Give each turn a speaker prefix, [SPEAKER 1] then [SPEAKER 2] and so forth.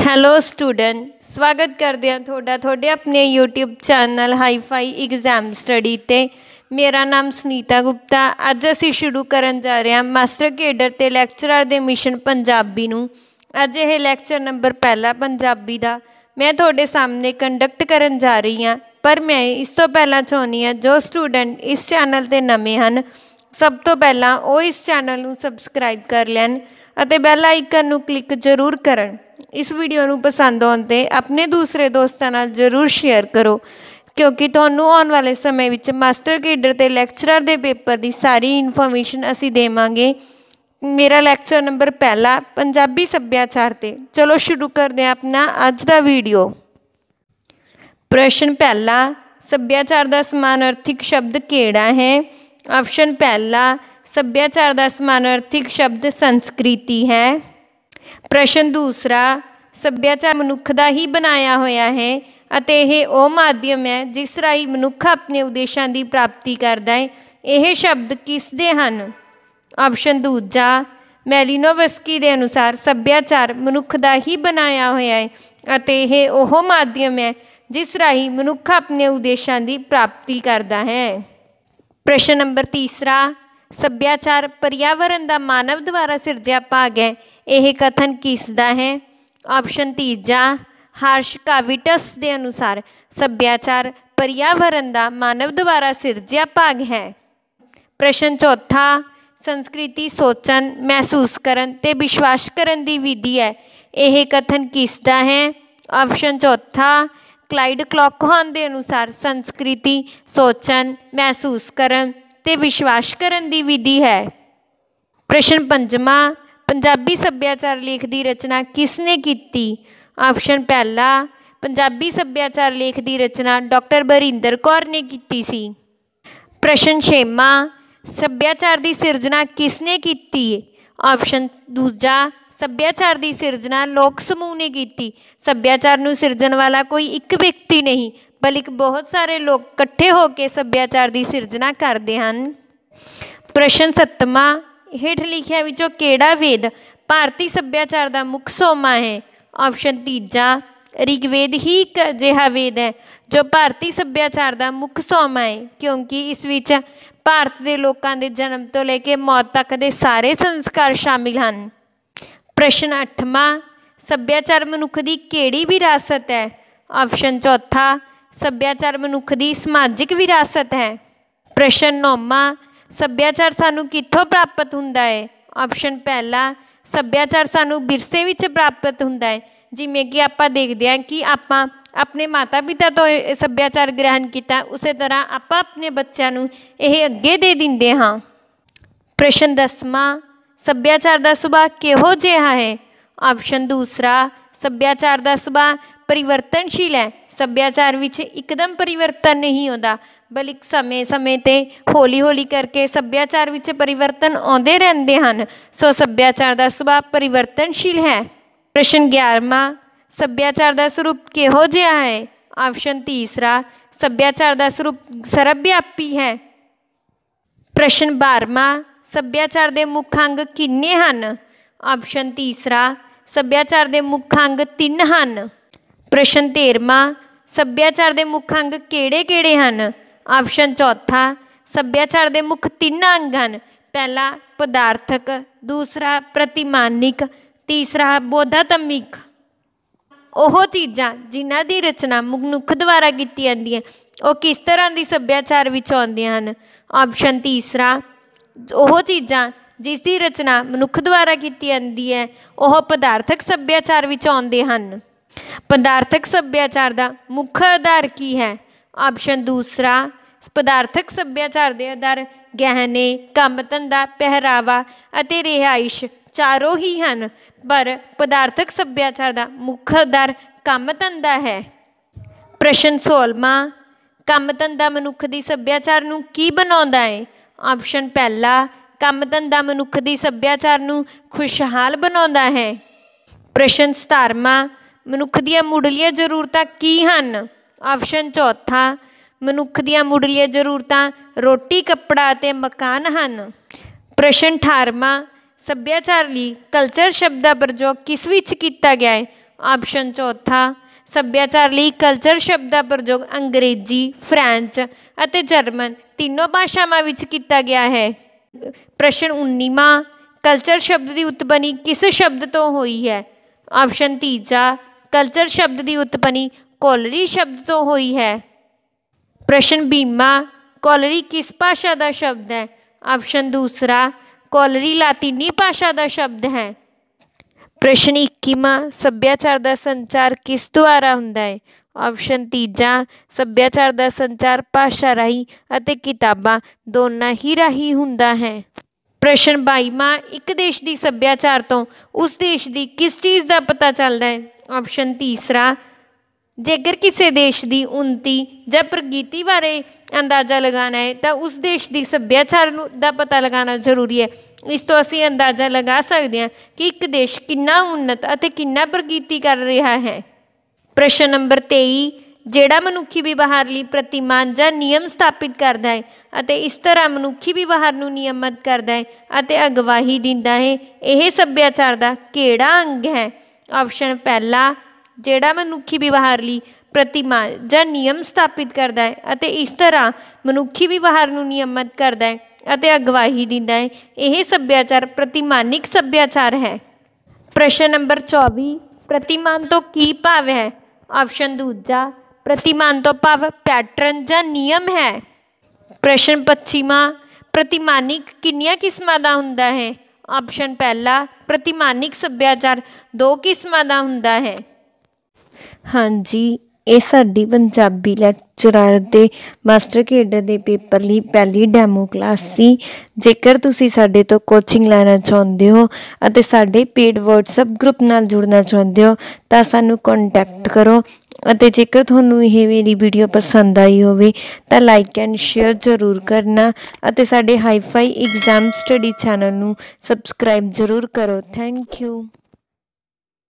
[SPEAKER 1] hello student ਸਵਾਗਤ ਕਰਦੇ ਹਾਂ ਤੁਹਾਡਾ ਤੁਹਾਡੇ ਆਪਣੇ YouTube channel hifi exam study ਤੇ ਮੇਰਾ ਨਾਮ ਸੁਨੀਤਾ ਗੁਪਤਾ ਅੱਜ ਅਸੀਂ ਸ਼ੁਰੂ ਕਰਨ ਜਾ ਰਹੇ ਹਾਂ ਮਾਸਟਰ ਕੇਡਰ ਤੇ ਲੈਕਚਰਰ ਦੇ ਮਿਸ਼ਨ ਪੰਜਾਬੀ ਨੂੰ ਅੱਜ ਇਹ ਲੈਕਚਰ ਨੰਬਰ ਪਹਿਲਾ ਪੰਜਾਬੀ ਦਾ ਮੈਂ ਤੁਹਾਡੇ ਸਾਹਮਣੇ ਕੰਡਕਟ ਕਰਨ ਜਾ ਰਹੀ ਹਾਂ ਪਰ ਮੈਂ ਇਸ ਤੋਂ ਪਹਿਲਾਂ ਚਾਹੁੰਦੀ ਹਾਂ ਜੋ ਸਟੂਡੈਂਟ ਇਸ ਚੈਨਲ ਤੇ ਨਵੇਂ ਹਨ ਸਭ ਤੋਂ ਪਹਿਲਾਂ ਉਹ ਇਸ ਚੈਨਲ ਨੂੰ ਸਬਸਕ੍ਰਾਈਬ ਕਰ ਲੈਣ ਅਤੇ ਬੈਲ ਆਈਕਨ ਨੂੰ ਕਲਿੱਕ ਜ਼ਰੂਰ ਕਰਨ ਇਸ ਵੀਡੀਓ ਨੂੰ ਪਸੰਦ ਆਉਣ ਤੇ ਆਪਣੇ ਦੂਸਰੇ ਦੋਸਤਾਂ ਨਾਲ ਜ਼ਰੂਰ ਸ਼ੇਅਰ ਕਰੋ ਕਿਉਂਕਿ ਤੁਹਾਨੂੰ ਆਉਣ ਵਾਲੇ ਸਮੇਂ ਵਿੱਚ ਮਾਸਟਰ ਕੇਡਰ ਤੇ ਲੈਕਚਰਰ ਦੇ ਪੇਪਰ ਦੀ ਸਾਰੀ ਇਨਫੋਰਮੇਸ਼ਨ ਅਸੀਂ ਦੇਵਾਂਗੇ ਮੇਰਾ ਲੈਕਚਰ ਨੰਬਰ ਪਹਿਲਾ ਪੰਜਾਬੀ ਸੱਭਿਆਚਾਰ ਤੇ ਚਲੋ ਸ਼ੁਰੂ ਕਰਦੇ ਹਾਂ ਆਪਣਾ ਅੱਜ ਦਾ ਵੀਡੀਓ ਪ੍ਰਸ਼ਨ ਪਹਿਲਾ ਸੱਭਿਆਚਾਰ ਦਾ ਸਮਾਨਾਰਥਿਕ ਸ਼ਬਦ ਕਿਹੜਾ ਹੈ ਆਪਸ਼ਨ ਪਹਿਲਾ ਸੱਭਿਆਚਾਰ ਦਾ ਸਮਾਨਾਰਥਿਕ ਸ਼ਬਦ ਸੰਸਕ੍ਰਿਤੀ ਹੈ ਪ੍ਰਸ਼ਨ ਦੂਸਰਾ ਸੱਭਿਆਚਾਰ ਮਨੁੱਖ ਦਾ ਹੀ ਬਣਾਇਆ ਹੋਇਆ ਹੈ ਅਤੇ ਇਹ ਉਹ ਮਾਧਿਅਮ ਹੈ ਜਿਸ ਰਾਹੀਂ ਮਨੁੱਖ ਆਪਣੇ ਉਦੇਸ਼ਾਂ ਦੀ ਪ੍ਰਾਪਤੀ ਕਰਦਾ ਹੈ ਇਹ ਸ਼ਬਦ ਕਿਸ ਦੇ ਹਨ ਆਪਸ਼ਨ ਦੂਜਾ ਮੈਲੀਨੋਵਸਕੀ ਦੇ ਅਨੁਸਾਰ ਸੱਭਿਆਚਾਰ ਮਨੁੱਖ ਦਾ ਹੀ ਬਣਾਇਆ ਹੋਇਆ ਹੈ ਅਤੇ ਇਹ ਉਹ ਮਾਧਿਅਮ ਹੈ ਜਿਸ ਰਾਹੀਂ ਮਨੁੱਖ ਆਪਣੇ ਉਦੇਸ਼ਾਂ ਦੀ ਪ੍ਰਾਪਤੀ ਕਰਦਾ ਹੈ ਪ੍ਰਸ਼ਨ ਨੰਬਰ ਤੀਸਰਾ ਸੱਭਿਆਚਾਰ ਪਰਿਆਵਰਣ ਦਾ ਮਾਨਵ ਦੁਆਰਾ ਸਿਰਜਿਆ ਭਾਗ ਹੈ यह कथन किसदा है ऑप्शन तीजा हर्ष काविटस के अनुसार सभ्याचार पर्यावरण का मानव द्वारा सिरज्या भाग है प्रश्न चौथा संस्कृति सोचन महसूस कर ते विश्वास करन विधि है यह कथन किसदा है ऑप्शन चौथा क्लाइड क्लॉकहॉन के अनुसार संस्कृति सोचन महसूस कर विश्वास कर विधि है प्रश्न पंजा ਪੰਜਾਬੀ ਸੱਭਿਆਚਾਰ ਲੇਖ ਦੀ ਰਚਨਾ ਕਿਸ ਨੇ ਕੀਤੀ ਆਪਸ਼ਨ ਪਹਿਲਾ ਪੰਜਾਬੀ ਸੱਭਿਆਚਾਰ ਲੇਖ ਦੀ ਰਚਨਾ ਡਾਕਟਰ ਬਰਿੰਦਰ ਕੌਰ ਨੇ ਕੀਤੀ ਸੀ ਪ੍ਰਸ਼ਨ ਛੇਮਾ ਸੱਭਿਆਚਾਰ ਦੀ ਸਿਰਜਣਾ ਕਿਸ ਨੇ ਕੀਤੀ ਆਪਸ਼ਨ ਦੂਜਾ ਸੱਭਿਆਚਾਰ ਦੀ ਸਿਰਜਣਾ ਲੋਕ ਸਮੂਹ ਨੇ ਕੀਤੀ ਸੱਭਿਆਚਾਰ ਨੂੰ ਸਿਰਜਣ ਵਾਲਾ ਕੋਈ ਇੱਕ ਵਿਅਕਤੀ ਨਹੀਂ ਬਲਕਿ ਬਹੁਤ ਸਾਰੇ ਲੋਕ ਇਕੱਠੇ ਹੋ ਕੇ ਸੱਭਿਆਚਾਰ ਦੀ ਸਿਰਜਣਾ ਕਰਦੇ ਹਨ ਪ੍ਰਸ਼ਨ 7ਵਾਂ ਹੇਠ ਲਿਖਿਆ ਵਿੱਚੋਂ ਕਿਹੜਾ ਵੇਦ ਭਾਰਤੀ ਸੱਭਿਆਚਾਰ ਦਾ ਮੁੱਖ ਸੋਮਾ ਹੈ ਆਪਸ਼ਨ ਤੀਜਾ ਰਿਗਵੇਦ ਹੀ ਇੱਕ ਅਜਿਹਾ ਵੇਦ ਹੈ ਜੋ ਭਾਰਤੀ ਸੱਭਿਆਚਾਰ ਦਾ ਮੁੱਖ ਸੋਮਾ ਹੈ ਕਿਉਂਕਿ ਇਸ ਵਿੱਚ ਭਾਰਤ ਦੇ ਲੋਕਾਂ ਦੇ ਜਨਮ ਤੋਂ ਲੈ ਕੇ ਮੌਤ ਤੱਕ ਦੇ ਸਾਰੇ ਸੰਸਕਾਰ ਸ਼ਾਮਿਲ ਹਨ ਪ੍ਰਸ਼ਨ 8ਵਾਂ ਸੱਭਿਆਚਾਰ ਮਨੁੱਖ ਦੀ ਕਿਹੜੀ ਵਿਰਾਸਤ ਹੈ ਆਪਸ਼ਨ ਚੌਥਾ ਸੱਭਿਆਚਾਰ ਮਨੁੱਖ ਦੀ ਸਮਾਜਿਕ ਵਿਰਾਸਤ ਹੈ ਪ੍ਰਸ਼ਨ 9ਵਾਂ ਸੱਭਿਆਚਾਰ ਸਾਨੂੰ ਕਿੱਥੋਂ ਪ੍ਰਾਪਤ ਹੁੰਦਾ ਹੈ ਆਪਸ਼ਨ ਪਹਿਲਾ ਸੱਭਿਆਚਾਰ ਸਾਨੂੰ ਵਿਰਸੇ ਵਿੱਚ ਪ੍ਰਾਪਤ ਹੁੰਦਾ ਹੈ ਜਿਵੇਂ ਕਿ ਆਪਾਂ ਦੇਖਦੇ ਹਾਂ ਕਿ ਆਪਾਂ ਆਪਣੇ ਮਾਤਾ ਪਿਤਾ ਤੋਂ ਸੱਭਿਆਚਾਰ ਗ੍ਰਹਿਣ ਕੀਤਾ ਉਸੇ ਤਰ੍ਹਾਂ ਆਪਾਂ ਆਪਣੇ ਬੱਚਿਆਂ ਨੂੰ ਇਹ ਅੱਗੇ ਦੇ ਦਿੰਦੇ ਹਾਂ ਪ੍ਰਸ਼ਨ ਦਸਵਾਂ ਸੱਭਿਆਚਾਰ ਦਾ ਸੁਭਾਅ ਕਿਹੋ ਜਿਹਾ ਹੈ ਆਪਸ਼ਨ ਦੂਸਰਾ ਸੱਭਿਆਚਾਰ ਦਾ ਸੁਭਾਅ ਪਰਿਵਰਤਨਸ਼ੀਲ ਹੈ ਸੱਭਿਆਚਾਰ ਵਿੱਚ ਇੱਕਦਮ ਪਰਿਵਰਤਨ ਨਹੀਂ ਹੁੰਦਾ ਬਲਕਿ ਸਮੇਂ-ਸਮੇਂ ਤੇ ਹੌਲੀ-ਹੌਲੀ ਕਰਕੇ ਸੱਭਿਆਚਾਰ ਵਿੱਚ ਪਰਿਵਰਤਨ ਆਉਂਦੇ ਰਹਿੰਦੇ ਹਨ ਸੋ ਸੱਭਿਆਚਾਰ ਦਾ ਸੁਭਾਅ ਪਰਿਵਰਤਨਸ਼ੀਲ ਹੈ ਪ੍ਰਸ਼ਨ 11ਵਾਂ ਸੱਭਿਆਚਾਰ ਦਾ ਸਰੂਪ ਕਿਹੋ ਜਿਹਾ ਹੈ ਆਪਸ਼ਨ ਤੀਸਰਾ ਸੱਭਿਆਚਾਰ ਦਾ ਸਰੂਪ ਸਰਬਵਿਆਪੀ ਹੈ ਪ੍ਰਸ਼ਨ 12ਵਾਂ ਸੱਭਿਆਚਾਰ ਦੇ ਮੁੱਖ ਅੰਗ ਕਿੰਨੇ ਹਨ ਆਪਸ਼ਨ ਤੀਸਰਾ ਸੱਭਿਆਚਾਰ ਦੇ ਮੁੱਖ ਅੰਗ ਤਿੰਨ ਹਨ ਪ੍ਰਸ਼ਨ 13ਵਾਂ ਸੱਭਿਆਚਾਰ ਦੇ ਮੁੱਖ ਅੰਗ ਕਿਹੜੇ-ਕਿਹੜੇ ਹਨ ਆਪਸ਼ਨ ਚੌਥਾ ਸੱਭਿਆਚਾਰ ਦੇ ਮੁੱਖ ਤਿੰਨ ਅੰਗ ਹਨ ਪਹਿਲਾ ਪਦਾਰਥਕ ਦੂਸਰਾ ਪ੍ਰਤੀਮਾਨਿਕ ਤੀਸਰਾ ਬੋਧਾਤਮਿਕ ਉਹ ਚੀਜ਼ਾਂ ਜਿਨ੍ਹਾਂ ਦੀ ਰਚਨਾ ਮਨੁੱਖ ਦੁਆਰਾ ਕੀਤੀ ਜਾਂਦੀ ਹੈ ਉਹ ਕਿਸ ਤਰ੍ਹਾਂ ਦੀ ਸੱਭਿਆਚਾਰ ਵਿੱਚ ਆਉਂਦੀਆਂ ਹਨ ਆਪਸ਼ਨ ਤੀਸਰਾ ਉਹ ਚੀਜ਼ਾਂ ਜਿਸ ਦੀ ਰਚਨਾ ਮਨੁੱਖ ਦੁਆਰਾ ਕੀਤੀ ਜਾਂਦੀ ਹੈ ਉਹ ਪਦਾਰਥਕ ਸੱਭਿਆਚਾਰ ਵਿੱਚ ਆਉਂਦੇ ਹਨ ਪਦਾਰਥਕ ਸੱਭਿਆਚਾਰ ਦਾ ਮੁੱਖ ਆਧਾਰ ਕੀ ਹੈ ਆਪਸ਼ਨ ਦੂਸਰਾ ਪਦਾਰਥਕ ਸੱਭਿਆਚਾਰ ਦੇ ਆਧਾਰ ਗਹਿਣੇ ਕੰਮ ਧੰਦਾ ਪਹਿਰਾਵਾ ਅਤੇ ਰਿਹਾਇਸ਼ ਚਾਰੋਂ ਹੀ ਹਨ ਪਰ ਪਦਾਰਥਕ ਸੱਭਿਆਚਾਰ ਦਾ ਮੁੱਖ ਆਧਾਰ ਕੰਮ ਧੰਦਾ ਹੈ ਪ੍ਰਸ਼ਨ 16ਵਾਂ ਕੰਮ ਧੰਦਾ ਮਨੁੱਖ ਦੀ ਸੱਭਿਆਚਾਰ ਨੂੰ ਕੀ ਬਣਾਉਂਦਾ ਹੈ ਆਪਸ਼ਨ ਪਹਿਲਾ ਕੰਮ ਧੰਦਾ ਮਨੁੱਖ ਦੀ ਸੱਭਿਆਚਾਰ ਨੂੰ ਖੁਸ਼ਹਾਲ ਬਣਾਉਂਦਾ ਹੈ ਪ੍ਰਸ਼ਨ ਸਤਾਰਮਾ ਮਨੁੱਖ ਦੀਆਂ ਮੁੱਢਲੀਆਂ ਜ਼ਰੂਰਤਾਂ ਕੀ ਹਨ ਆਪਸ਼ਨ ਚੌਥਾ ਮਨੁੱਖ ਦੀਆਂ ਮੁੱਢਲੀਆਂ ਜ਼ਰੂਰਤਾਂ ਰੋਟੀ ਕੱਪੜਾ ਅਤੇ ਮਕਾਨ ਹਨ ਪ੍ਰਸ਼ਨ ਮਾ ਸੱਭਿਆਚਾਰ ਲਈ ਕਲਚਰ ਸ਼ਬਦ ਦਾ ਪ੍ਰਯੋਗ ਕਿਸ ਵਿੱਚ ਕੀਤਾ ਗਿਆ ਹੈ ਆਪਸ਼ਨ ਚੌਥਾ ਸੱਭਿਆਚਾਰ ਲਈ ਕਲਚਰ ਸ਼ਬਦ ਦਾ ਪ੍ਰਯੋਗ ਅੰਗਰੇਜ਼ੀ ਫ੍ਰੈਂਚ ਅਤੇ ਜਰਮਨ ਤਿੰਨੋਂ ਭਾਸ਼ਾਵਾਂ ਵਿੱਚ ਕੀਤਾ ਗਿਆ ਹੈ ਪ੍ਰਸ਼ਨ 19ਵਾਂ ਕਲਚਰ ਸ਼ਬਦ ਦੀ ਉਤਪਤੀ ਕਿਸ ਸ਼ਬਦ ਤੋਂ ਹੋਈ ਹੈ ਆਪਸ਼ਨ ਤੀਜਾ ਕਲਚਰ ਸ਼ਬਦ ਦੀ ਉਤਪਤੀ ਕੋਲਰੀ ਸ਼ਬਦ ਤੋਂ ਹੋਈ ਹੈ ਪ੍ਰਸ਼ਨ 20ਵਾਂ ਕੋਲਰੀ ਕਿਸ ਭਾਸ਼ਾ ਦਾ ਸ਼ਬਦ ਹੈ ਆਪਸ਼ਨ ਦੂਸਰਾ ਕੋਲਰੀ ਲਾਤੀਨੀ ਭਾਸ਼ਾ ਦਾ ਸ਼ਬਦ ਹੈ ਪ੍ਰਸ਼ਨ 21ਵਾਂ ਸੱਭਿਆਚਾਰ ਦਾ ਸੰਚਾਰ ਕਿਸ ਦੁਆਰਾ ਹੁੰਦਾ ਹੈ ਆਪਸ਼ਨ ਤੀਜਾ ਸੱਭਿਆਚਾਰ ਦਾ ਸੰਚਾਰ ਭਾਸ਼ਾ ਰਾਹੀਂ ਅਤੇ ਕਿਤਾਬਾਂ ਦੋਨਾਂ ਹੀ ਰਾਹੀਂ ਹੁੰਦਾ ਹੈ ਪ੍ਰਸ਼ਨ 22 ਮਾ ਇੱਕ ਦੇਸ਼ ਦੀ ਸੱਭਿਆਚਾਰ ਤੋਂ ਉਸ ਦੇਸ਼ ਦੀ ਕਿਸ ਚੀਜ਼ ਦਾ ਪਤਾ ਚੱਲਦਾ ਹੈ ਆਪਸ਼ਨ ਤੀਸਰਾ ਜੇਕਰ ਕਿਸੇ ਦੇਸ਼ ਦੀ ਉਨਤੀ ਜਾਂ ਪ੍ਰਗਤੀ ਬਾਰੇ ਅੰਦਾਜ਼ਾ ਲਗਾਣਾ ਹੈ ਤਾਂ ਉਸ ਦੇਸ਼ ਦੀ ਸੱਭਿਆਚਾਰ ਨੂੰ ਦਾ ਪਤਾ ਲਗਾਣਾ ਜ਼ਰੂਰੀ ਹੈ ਇਸ ਤੋਂ ਅਸੀਂ ਅੰਦਾਜ਼ਾ ਲਗਾ ਸਕਦੇ ਹਾਂ ਕਿ ਇੱਕ ਦੇਸ਼ ਕਿੰਨਾ ਉન્નਤ ਅਤੇ ਕਿੰਨਾ ਪ੍ਰਗਤੀ ਕਰ ਰਿਹਾ ਹੈ ਪ੍ਰਸ਼ਨ ਨੰਬਰ 23 ਜਿਹੜਾ ਮਨੁੱਖੀ ਵਿਵਹਾਰ ਲਈ ਪ੍ਰਤੀਮਾਨ ਜਾਂ ਨਿਯਮ ਸਥਾਪਿਤ ਕਰਦਾ ਹੈ ਅਤੇ ਇਸ ਤਰ੍ਹਾਂ ਮਨੁੱਖੀ ਵਿਵਹਾਰ ਨੂੰ ਨਿਯਮਤ ਕਰਦਾ ਹੈ ਅਤੇ ਅਗਵਾਹੀ ਦਿੰਦਾ ਹੈ ਇਹ ਸੱਭਿਆਚਾਰ ਦਾ ਕਿਹੜਾ ਅੰਗ ਹੈ ਆਪਸ਼ਨ ਪਹਿਲਾ ਜਿਹੜਾ ਮਨੁੱਖੀ ਵਿਵਹਾਰ ਲਈ ਪ੍ਰਤੀਮਾਨ ਜਾਂ ਨਿਯਮ ਸਥਾਪਿਤ ਕਰਦਾ ਹੈ ਅਤੇ ਇਸ ਤਰ੍ਹਾਂ ਮਨੁੱਖੀ ਵਿਵਹਾਰ ਨੂੰ ਨਿਯਮਤ ਕਰਦਾ ਹੈ ਅਤੇ ਅਗਵਾਹੀ ਦਿੰਦਾ ਹੈ ਇਹ ਸੱਭਿਆਚਾਰ ਪ੍ਰਤੀਮਾਨਿਕ ਸੱਭਿਆਚਾਰ ਹੈ ਪ੍ਰਸ਼ਨ ਨੰਬਰ 24 ਪ੍ਰਤੀਮਾਨ ਤੋਂ ਕੀ ਭਾਵ ਹੈ ऑप्शन दूजा प्रतिमान तो भाव पैटर्न ज नियम है प्रश्न पच्चीवा प्रतिमानिक किनिया किस्म का हों है ऑप्शन पहला प्रतिमानिक सभ्याचार दो किस्म का हों हाँ जी ਇਹ ਸਾਡੀ ਪੰਜਾਬੀ ਲੈਕਚਰਰ ਦੇ ਮਾਸਟਰ ਕੇਡਰ ਦੇ ਪੇਪਰ ਲਈ ਪਹਿਲੀ ਡੈਮੋ ਕਲਾਸ ਸੀ ਜੇਕਰ ਤੁਸੀਂ ਸਾਡੇ ਤੋਂ ਕੋਚਿੰਗ ਲੈਣਾ ਚਾਹੁੰਦੇ ਹੋ ਅਤੇ ਸਾਡੇ ਪੇਡ WhatsApp ਗਰੁੱਪ ਨਾਲ ਜੁੜਨਾ ਚਾਹੁੰਦੇ ਹੋ ਤਾਂ ਸਾਨੂੰ ਕੰਟੈਕਟ ਕਰੋ ਅਤੇ ਜੇਕਰ ਤੁਹਾਨੂੰ ਇਹ ਮੇਰੀ ਵੀਡੀਓ ਪਸੰਦ ਆਈ ਹੋਵੇ ਤਾਂ ਲਾਈਕ ਐਂਡ ਸ਼ੇਅਰ ਜ਼ਰੂਰ ਕਰਨਾ ਅਤੇ ਸਾਡੇ ਹਾਈਫਾਈ ਐਗਜ਼ਾਮ ਸਟੱਡੀ ਚੈਨਲ ਨੂੰ ਸਬਸਕ੍ਰਾਈਬ ਜ਼ਰੂਰ ਕਰੋ ਥੈਂਕ ਯੂ